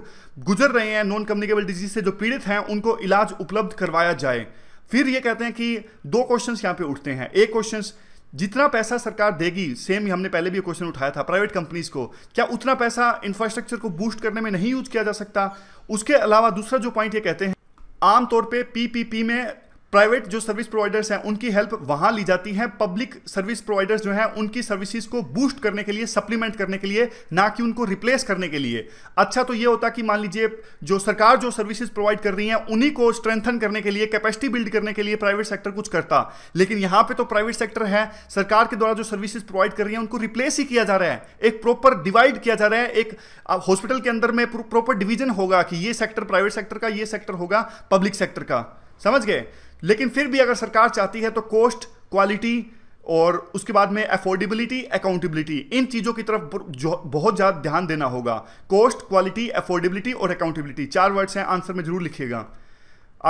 गुजर रहे हैं नॉन कम्युनिकेबल डिजीज से जो पीड़ित हैं उनको इलाज उपलब्ध करवाया जाए फिर ये कहते हैं कि दो क्वेश्चंस यहाँ पे उठते हैं एक क्वेश्चंस जितना पैसा सरकार देगी सेम हमने पहले भी क्वेश्चन उठाया था प्राइवेट कंपनीज को क्या उतना पैसा इंफ्रास्ट्रक्चर को बूस्ट करने में नहीं यूज किया जा सकता उसके अलावा दूसरा जो पॉइंट ये कहते हैं आमतौर पे पीपीपी में प्राइवेट जो सर्विस प्रोवाइडर्स हैं उनकी हेल्प वहां ली जाती है पब्लिक सर्विस प्रोवाइडर्स जो हैं उनकी सर्विसेज को बूस्ट करने के लिए सप्लीमेंट करने के लिए ना कि उनको रिप्लेस करने के लिए अच्छा तो ये होता कि मान लीजिए जो सरकार जो सर्विसेज प्रोवाइड कर रही है उन्हीं को स्ट्रेंथन करने के लिए कैपेसिटी बिल्ड करने के लिए प्राइवेट सेक्टर कुछ करता लेकिन यहां पर तो प्राइवेट सेक्टर है सरकार के द्वारा जो सर्विसेज प्रोवाइड कर रही है उनको रिप्लेस ही किया जा रहा है एक प्रॉपर डिवाइड किया जा रहा है एक हॉस्पिटल के अंदर में प्रॉपर डिवीजन होगा कि ये सेक्टर प्राइवेट सेक्टर का ये सेक्टर होगा पब्लिक सेक्टर का समझ गए लेकिन फिर भी अगर सरकार चाहती है तो कोस्ट क्वालिटी और उसके बाद में अफोर्डेबिलिटी अकाउंटेबिलिटी इन चीज़ों की तरफ बहुत ज़्यादा ध्यान देना होगा कोस्ट क्वालिटी अफोर्डेबिलिटी और अकाउंटेबिलिटी चार वर्ड्स हैं आंसर में जरूर लिखिएगा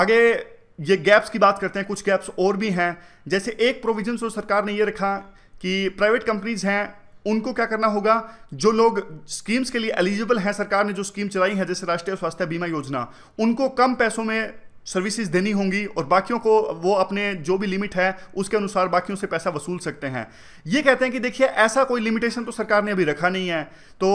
आगे ये गैप्स की बात करते हैं कुछ गैप्स और भी हैं जैसे एक प्रोविजन तो सरकार ने ये रखा कि प्राइवेट कंपनीज हैं उनको क्या करना होगा जो लोग स्कीम्स के लिए एलिजिबल हैं सरकार ने जो स्कीम चलाई है जैसे राष्ट्रीय स्वास्थ्य बीमा योजना उनको कम पैसों में सर्विसेज देनी होंगी और बाकियों को वो अपने जो भी लिमिट है उसके अनुसार बाकियों से पैसा वसूल सकते हैं ये कहते हैं कि देखिए ऐसा कोई लिमिटेशन तो सरकार ने अभी रखा नहीं है तो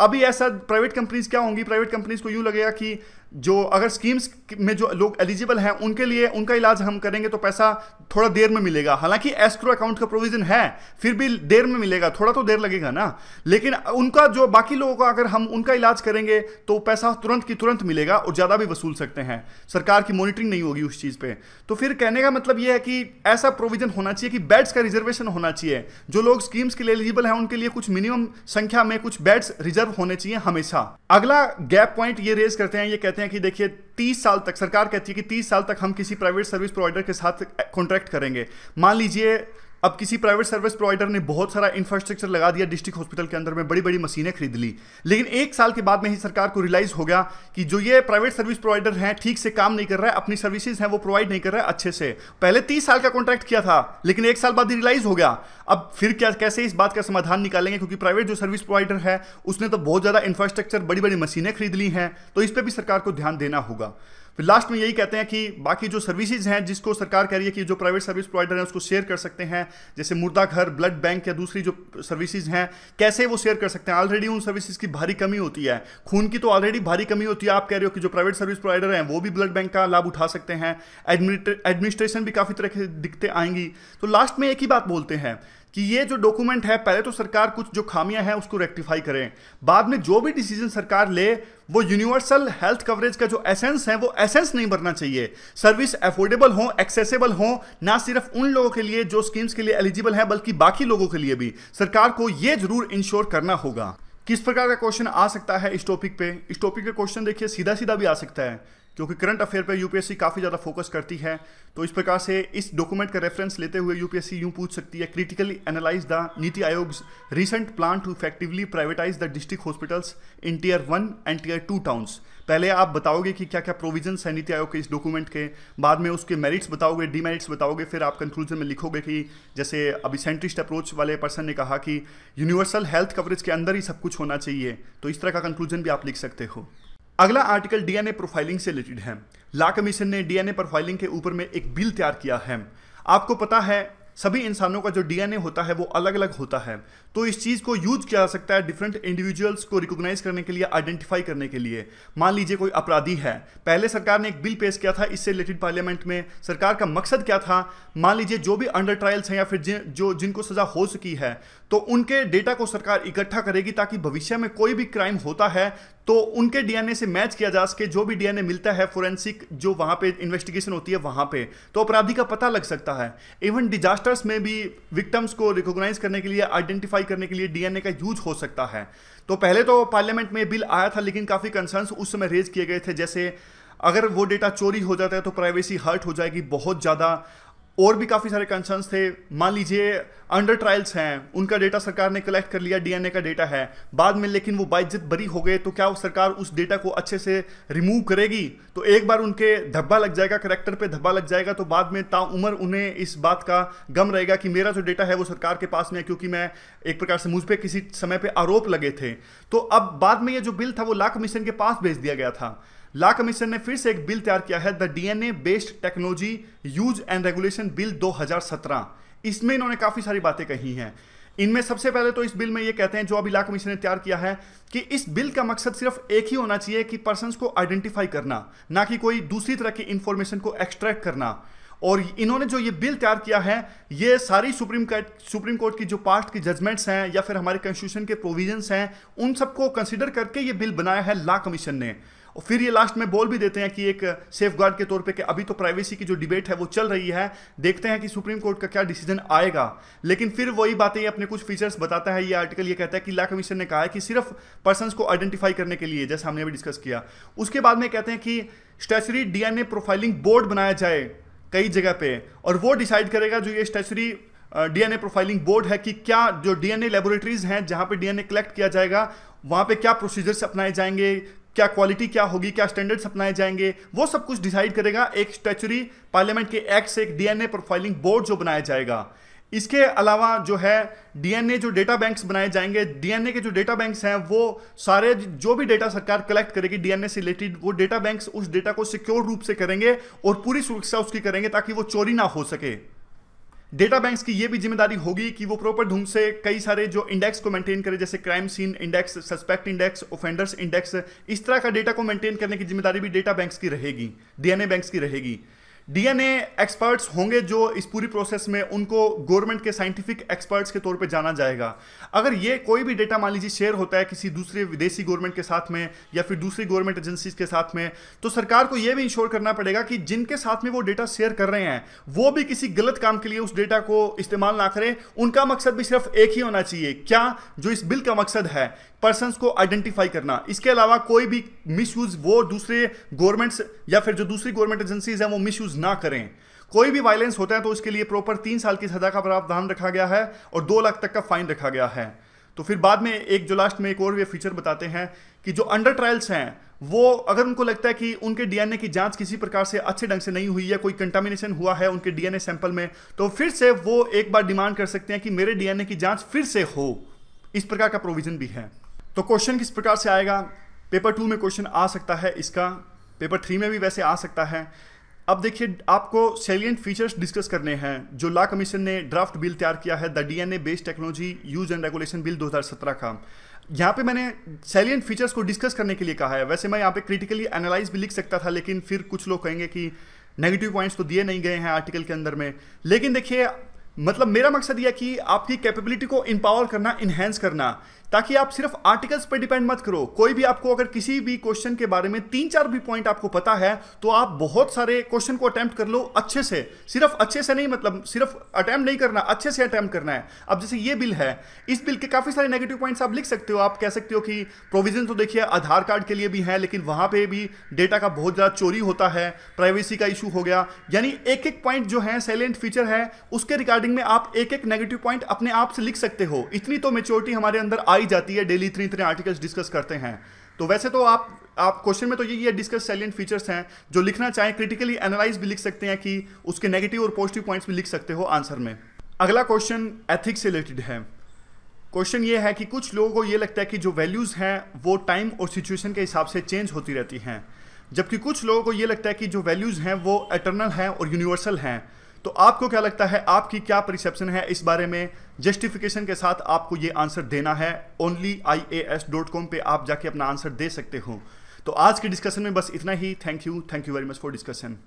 अभी ऐसा प्राइवेट कंपनीज क्या होंगी प्राइवेट कंपनीज को यूं लगेगा कि जो अगर स्कीम्स में जो लोग एलिजिबल हैं उनके लिए उनका इलाज हम करेंगे तो पैसा थोड़ा देर में मिलेगा हालांकि एस्क्रो अकाउंट का प्रोविजन है फिर भी देर में मिलेगा थोड़ा तो देर लगेगा ना लेकिन उनका जो बाकी लोगों का अगर हम उनका इलाज करेंगे तो पैसा तुरंत की तुरंत मिलेगा और ज़्यादा भी वसूल सकते हैं सरकार की मॉनिटरिंग नहीं होगी उस चीज़ पर तो फिर कहने का मतलब यह है कि ऐसा प्रोविजन होना चाहिए कि बेड्स का रिजर्वेशन होना चाहिए जो लोग स्कीम्स के लिए एलिजिबल हैं उनके लिए कुछ मिनिमम संख्या में कुछ बेड्स रिजर्व होने चाहिए हमेशा अगला गैप पॉइंट ये रेज करते हैं ये कहते कहते हैं कि देखिए 30 साल तक सरकार कहती है कि 30 साल तक हम किसी प्राइवेट सर्विस प्रोवाइडर के साथ कॉन्ट्रैक्ट करेंगे मान लीजिए अब किसी प्राइवेट सर्विस प्रोवाइडर ने बहुत सारा इंफ्रास्ट्रक्चर लगा दिया डिस्ट्रिक्ट हॉस्पिटल के अंदर में बड़ी बड़ी मशीनें खरीद ली लेकिन एक साल के बाद में ही सरकार को रियलाइज हो गया कि जो ये प्राइवेट सर्विस प्रोवाइडर हैं ठीक से काम नहीं कर रहा है अपनी सर्विसेज हैं वो प्रोवाइड नहीं कर रहा है अच्छे से पहले तीस साल का कॉन्ट्रैक्ट किया था लेकिन एक साल बाद ही रियलाइज हो गया अब फिर क्या कैसे इस बात का समाधान निकालेंगे क्योंकि प्राइवेट जो सर्विस प्रोवाइडर है उसने तो बहुत ज़्यादा इंफ्रास्ट्रक्चर बड़ी बड़ी मशीनें खरीद ली हैं तो इस पर भी सरकार को ध्यान देना होगा फिर लास्ट में यही कहते हैं कि बाकी जो सर्विसेज हैं जिसको सरकार कह रही है कि जो प्राइवेट सर्विस प्रोवाइडर हैं उसको शेयर कर सकते हैं जैसे मुर्दा घर ब्लड बैंक या दूसरी जो सर्विसेज हैं कैसे वो शेयर कर सकते हैं ऑलरेडी उन सर्विसेज की भारी कमी होती है खून की तो ऑलरेडी भारी कमी होती है आप कह रहे हो कि जो प्राइवेट सर्विस प्रोवाइडर हैं वो भी ब्लड बैंक का लाभ उठा सकते हैं एडमिनिस्ट्रेशन भी काफ़ी तरह की दिक्कतें आएंगी तो लास्ट में एक ही बात बोलते हैं कि ये जो डॉक्यूमेंट है पहले तो सरकार कुछ जो खामियां हैं उसको रेक्टिफाई करें बाद में जो भी डिसीजन सरकार ले वो यूनिवर्सल हेल्थ कवरेज का जो एसेंस है वो एसेंस नहीं बनना चाहिए सर्विस अफोर्डेबल हो एक्सेसिबल हो ना सिर्फ उन लोगों के लिए जो स्कीम्स के लिए एलिजिबल है बल्कि बाकी लोगों के लिए भी सरकार को ये जरूर इंश्योर करना होगा किस प्रकार का क्वेश्चन आ सकता है इस टॉपिक पे इस टॉपिक का क्वेश्चन देखिए सीधा सीधा भी आ सकता है क्योंकि करंट अफेयर पर यूपीएससी काफ़ी ज़्यादा फोकस करती है तो इस प्रकार से इस डॉक्यूमेंट का रेफरेंस लेते हुए यूपीएससी यूं पूछ सकती है critically analyse the NITI Aayog recent plan to effectively privatise the district hospitals in tier one and tier two towns पहले आप बताओगे कि क्या क्या प्रोविजंस है नीति आयोग के इस डॉक्यूमेंट के बाद में उसके मेरिट्स बताओगे डीमेरिट्स बताओगे फिर आप कंक्लूजन में लिखोगे कि जैसे अभी सेंट्रिस्ट अप्रोच वाले पर्सन ने कहा कि यूनिवर्सल हेल्थ कवरेज के अंदर ही सब कुछ होना चाहिए तो इस तरह का कंक्लूजन भी आप लिख सकते हो अगला आर्टिकल डीएनए प्रोफाइलिंग से रिलेटेड है ला कमीशन ने डीएनए प्रोफाइलिंग के ऊपर में एक बिल तैयार किया है आपको पता है सभी इंसानों का जो डीएनए होता है वो अलग अलग होता है तो इस चीज़ को यूज किया जा सकता है डिफरेंट इंडिविजुअल्स को रिकॉग्नाइज करने के लिए आइडेंटिफाई करने के लिए मान लीजिए कोई अपराधी है पहले सरकार ने एक बिल पेश किया था इससे रिलेटेड पार्लियामेंट में सरकार का मकसद क्या था मान लीजिए जो भी अंडर ट्रायल्स हैं या फिर जो जिनको सज़ा हो चुकी है तो उनके डेटा को सरकार इकट्ठा करेगी ताकि भविष्य में कोई भी क्राइम होता है तो उनके डीएनए से मैच किया जा सके जो भी डीएनए मिलता है फोरेंसिक जो वहां पे इन्वेस्टिगेशन होती है वहां पे तो अपराधी का पता लग सकता है इवन डिजास्टर्स में भी विक्टम्स को रिकॉग्नाइज करने के लिए आइडेंटिफाई करने के लिए डीएनए का यूज हो सकता है तो पहले तो पार्लियामेंट में बिल आया था लेकिन काफ़ी कंसर्न उस समय रेज किए गए थे जैसे अगर वो डेटा चोरी हो जाता है तो प्राइवेसी हर्ट हो जाएगी बहुत ज़्यादा और भी काफ़ी सारे कंसर्न्स थे मान लीजिए अंडर ट्रायल्स हैं उनका डेटा सरकार ने कलेक्ट कर लिया डीएनए का डेटा है बाद में लेकिन वो बाइजित बरी हो गए तो क्या वो सरकार उस डेटा को अच्छे से रिमूव करेगी तो एक बार उनके धब्बा लग जाएगा करेक्टर पे धब्बा लग जाएगा तो बाद में ताउमर उन्हें इस बात का गम रहेगा कि मेरा जो डेटा है वो सरकार के पास में है क्योंकि मैं एक प्रकार से मुझ पर किसी समय पर आरोप लगे थे तो अब बाद में ये जो बिल था वो ला कमीशन के पास भेज दिया गया था ला कमीशन ने फिर से एक बिल तैयार किया है the DNA based technology use and regulation bill 2017 इसमें इन्होंने काफी सारी बातें कही हैं इनमें सबसे पहले तो इस बिल में ये कहते हैं जो अभी ला कमीशन ने तैयार किया है कि इस बिल का मकसद सिर्फ एक ही होना चाहिए कि पर्सन को आइडेंटिफाई करना ना कि कोई दूसरी तरह की इंफॉर्मेशन को एक्सट्रैक्ट करना और इन्होंने जो ये बिल तैयार किया है ये सारी सुप्रीम कोर्ट सुप्रीम कोर्ट की जो पास्ट की जजमेंट्स हैं या फिर हमारे कॉन्स्टिट्यूशन के प्रोविजंस हैं उन सबको कंसिडर करके ये बिल बनाया है ला कमीशन ने और फिर ये लास्ट में बोल भी देते हैं कि एक सेफ uh, गार्ड के तौर पे कि अभी तो प्राइवेसी की जो डिबेट है वो चल रही है देखते हैं कि सुप्रीम कोर्ट का क्या डिसीजन आएगा लेकिन फिर वही बातें अपने कुछ फीचर्स बताता है ये आर्टिकल ये कहता है कि ला कमीशन ने कहा है कि सिर्फ पर्सन को आइडेंटिफाई करने के लिए जैसे हमने अभी डिस्कस किया उसके बाद में कहते हैं कि स्टैचरी डीएनए प्रोफाइलिंग बोर्ड बनाया जाए कई जगह पे और वो डिसाइड करेगा जो ये स्टैचरी डीएनए प्रोफाइलिंग बोर्ड है कि क्या जो डीएनए लेबोरेटरीज हैं जहां पे डीएनए कलेक्ट किया जाएगा वहां पे क्या प्रोसीजर्स अपनाए जाएंगे क्या क्वालिटी क्या होगी क्या स्टैंडर्ड्स अपनाए जाएंगे वो सब कुछ डिसाइड करेगा एक स्टैचुरी पार्लियामेंट के एक्ट से एक डीएनए प्रोफाइलिंग बोर्ड जो बनाया जाएगा इसके अलावा जो है डीएनए जो डेटा बैंक्स बनाए जाएंगे डीएनए के जो डेटा बैंक्स हैं वो सारे जो भी डेटा सरकार कलेक्ट करेगी डीएनए से रिलेटेड वो डेटा बैंक्स उस डेटा को सिक्योर रूप से करेंगे और पूरी सुरक्षा उसकी करेंगे ताकि वो चोरी ना हो सके डेटा बैंक्स की ये भी जिम्मेदारी होगी कि वो प्रॉपर ढूंढ से कई सारे जो इंडेक्स को मेंटेन करें जैसे crime scene index suspect index offenders index इस तरह का डेटा को मेंटेन करने की जिम्मेदारी भी डेटा बैंक्स की रहेगी डीएनए बैंक्स की रहेगी डीएनए एक्सपर्ट्स होंगे जो इस पूरी प्रोसेस में उनको गवर्नमेंट के साइंटिफिक एक्सपर्ट्स के तौर पे जाना जाएगा अगर ये कोई भी डेटा मान लीजिए शेयर होता है किसी दूसरे विदेशी गवर्नमेंट के साथ में या फिर दूसरी गवर्नमेंट एजेंसीज के साथ में तो सरकार को यह भी इंश्योर करना पड़ेगा कि जिनके साथ में वो डेटा शेयर कर रहे हैं वो भी किसी गलत काम के लिए उस डेटा को इस्तेमाल ना करें उनका मकसद भी सिर्फ एक ही होना चाहिए क्या जो इस बिल का मकसद है पर्सन को आइडेंटिफाई करना इसके अलावा कोई भी मिस वो दूसरे गवर्नमेंट्स या फिर जो दूसरी गवर्नमेंट एजेंसीज हैं वो मिस ना करें कोई भी वायलेंस होता है तो उसके लिए प्रॉपर तीन साल की सजा का प्रावधान रखा गया है और दो लाख तक का फाइन रखा गया है तो फिर बाद में एक जो लास्ट में एक और वे फीचर बताते हैं कि जो अंडर ट्रायल्स हैं वो अगर उनको लगता है कि उनके डीएनए की जांच किसी प्रकार से अच्छे ढंग से नहीं हुई है कोई कंटामिनेशन हुआ है उनके डीएनए सैंपल में तो फिर से वो एक बार डिमांड कर सकते हैं कि मेरे डीएनए की जांच फिर से हो इस प्रकार का प्रोविजन भी है तो क्वेश्चन किस प्रकार से आएगा पेपर टू में क्वेश्चन आ सकता है इसका पेपर थ्री में भी वैसे आ सकता है अब देखिए आपको सेलियंट फीचर्स डिस्कस करने हैं जो लॉ कमीशन ने ड्राफ्ट बिल तैयार किया है the DNA based technology use and regulation bill 2017 का यहाँ पे मैंने सेलियंट फीचर्स को डिस्कस करने के लिए कहा है वैसे मैं यहाँ पे क्रिटिकली एनालाइज भी लिख सकता था लेकिन फिर कुछ लोग कहेंगे कि नेगेटिव पॉइंट्स तो दिए नहीं गए हैं आर्टिकल के अंदर में लेकिन देखिए मतलब मेरा मकसद यह कि आपकी कैपेबिलिटी को इम्पावर करना इन्हेंस करना ताकि आप सिर्फ आर्टिकल्स पर डिपेंड मत करो कोई भी आपको अगर किसी भी क्वेश्चन के बारे में तीन चार भी पॉइंट आपको पता है तो आप बहुत सारे क्वेश्चन को अटैम्प्ट कर लो अच्छे से सिर्फ अच्छे से नहीं मतलब सिर्फ अटैम्प्ट नहीं करना अच्छे से अटैम्प्ट करना है अब जैसे ये बिल है इस बिल के काफ़ी सारे नेगेटिव पॉइंट्स आप लिख सकते हो आप कह सकते हो कि प्रोविजन तो देखिए आधार कार्ड के लिए भी है लेकिन वहां पर भी डेटा का बहुत ज़्यादा चोरी होता है प्राइवेसी का इशू हो गया यानी एक एक पॉइंट जो है साइलेंट फीचर है उसके रिगार्डिंग में आप एक एक नेगेटिव पॉइंट अपने आप से लिख सकते हो इतनी तो मेच्योरिटी हमारे अंदर आई आई जाती है डेली इतने इतने आर्टिकल्स डिस्कस करते हैं तो वैसे तो आप आप क्वेश्चन में तो यही है डिस्कस सैलियंट फीचर्स हैं जो लिखना चाहें क्रिटिकली एनालाइज भी लिख सकते हैं कि उसके नेगेटिव और पॉजिटिव पॉइंट्स भी लिख सकते हो आंसर में अगला क्वेश्चन एथिक्स से रिलेटेड है क्वेश्चन ये है कि कुछ लोगों को ये लगता है कि जो वैल्यूज़ हैं वो टाइम और सिचुएशन के हिसाब से चेंज होती रहती हैं जबकि कुछ लोगों को ये लगता है कि जो वैल्यूज़ हैं वो एटर्नल हैं और यूनिवर्सल हैं तो आपको क्या लगता है आपकी क्या परिसेप्शन है इस बारे में जस्टिफिकेशन के साथ आपको ये आंसर देना है only I A S dot com पर आप जाके अपना आंसर दे सकते हो तो आज के डिस्कशन में बस इतना ही thank you thank you very much for discussion